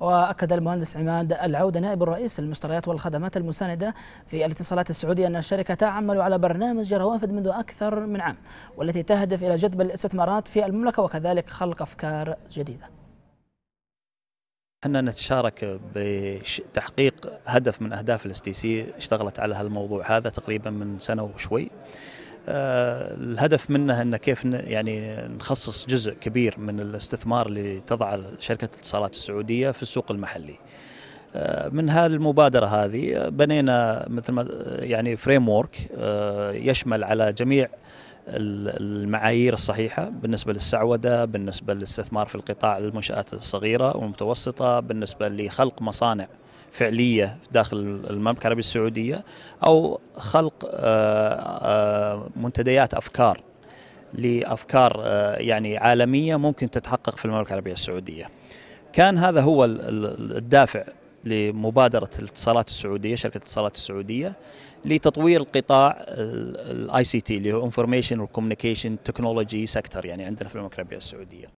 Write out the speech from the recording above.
واكد المهندس عماد العوده نائب الرئيس للمشتريات والخدمات المسانده في الاتصالات السعوديه ان الشركه تعمل على برنامج روافد منذ اكثر من عام والتي تهدف الى جذب الاستثمارات في المملكه وكذلك خلق افكار جديده. احنا نتشارك بتحقيق هدف من اهداف الاس تي سي اشتغلت على هالموضوع هذا تقريبا من سنه وشوي. آه، الهدف منها ان كيف يعني نخصص جزء كبير من الاستثمار اللي تضعه شركه الاتصالات السعوديه في السوق المحلي. آه، من هذه المبادرة هذه بنينا مثل ما آه، يعني فريم وورك يشمل على جميع المعايير الصحيحة بالنسبة للسعودة بالنسبة للاستثمار في القطاع للمنشآت الصغيرة والمتوسطة بالنسبة لخلق مصانع فعلية داخل المملكة العربية السعودية أو خلق منتديات افكار لافكار آه، يعني عالميه ممكن تتحقق في المملكه العربيه السعوديه. كان هذا هو الدافع لمبادره الاتصالات السعوديه شركه الاتصالات السعوديه لتطوير قطاع الاي سي تي اللي هو انفورميشن والكوميونيكيشن تكنولوجي سيكتور يعني عندنا في المملكه العربيه السعوديه.